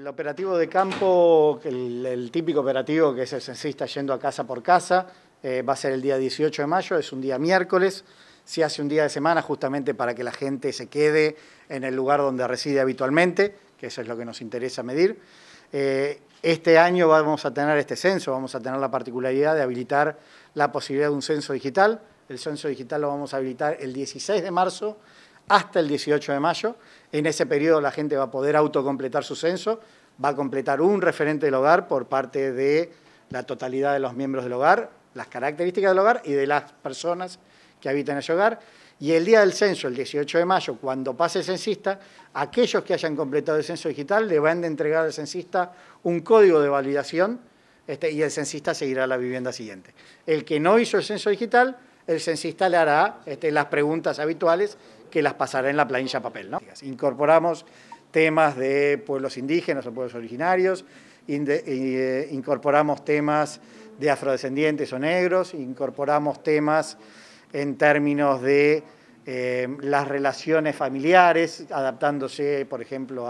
el operativo de campo, el, típico operativo que es el censista yendo a casa por casa, eh, va a ser el día 18 de mayo, es un día miércoles, se hace un día de semana justamente para que la gente se quede en el lugar donde reside habitualmente, que eso es lo que nos interesa medir. Eh, este año vamos a tener este censo, vamos a tener la particularidad de habilitar la posibilidad de un censo digital. El censo digital lo vamos a habilitar el 16 de marzo hasta el 18 de mayo. En ese periodo la gente va a poder autocompletar su censo va a completar un referente del hogar por parte de la totalidad de los miembros del hogar, las características del hogar y de las personas que habitan ese hogar. Y el día del censo, el 18 de mayo, cuando pase el censista, aquellos que hayan completado el censo digital le van a entregar al censista un código de validación este, y el censista seguirá la vivienda siguiente. El que no hizo el censo digital, el censista le hará este, las preguntas habituales que las pasará en la planilla papel. Incorporamos temas de pueblos indígenas o pueblos originarios, eh, incorporamos temas de afrodescendientes o negros, incorporamos temas en términos de eh, las relaciones familiares, adaptándose, por ejemplo,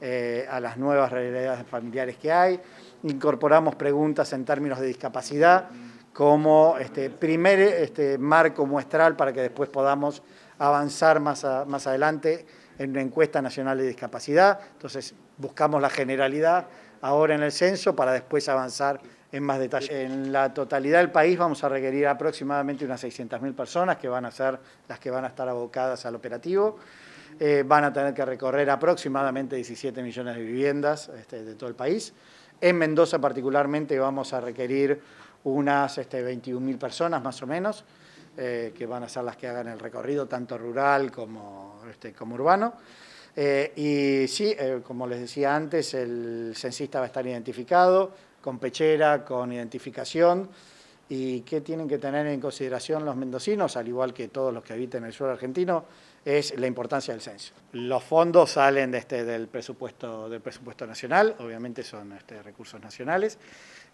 eh, a, las nuevas realidades familiares que hay. Incorporamos preguntas en términos de discapacidad como este, primer este, marco muestral para que después podamos avanzar más adelante en una encuesta nacional de discapacidad, entonces buscamos la generalidad ahora en el censo para después avanzar en más detalle. En la totalidad del país vamos a requerir aproximadamente unas 600.000 personas que van a ser las que van a estar abocadas al operativo. Eh, van a tener que recorrer aproximadamente 17 millones de viviendas este, de todo el país. En Mendoza particularmente vamos a requerir unas este, 21.000 personas más o menos. Eh, que van a ser las que hagan el recorrido, tanto rural como, este, urbano. Eh, y sí, eh, como les decía antes, el censista va a estar identificado con pechera, con identificación, y qué tienen que tener en consideración los mendocinos, al igual que todos los que habitan el suelo argentino, es la importancia del censo. Los fondos salen de este, del, presupuesto, del presupuesto nacional, obviamente son este, recursos nacionales.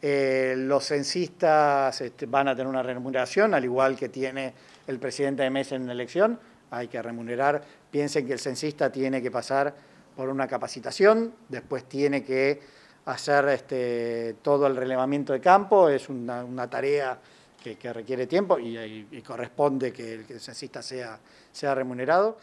Eh, los censistas este, van a tener una remuneración, al igual que tiene el presidente de mesa en elección, hay que remunerar. Piensen que el censista tiene que pasar por una capacitación, después tiene que hacer este, todo el relevamiento de campo, es una, tarea que, requiere tiempo y, corresponde que el censista sea, sea remunerado.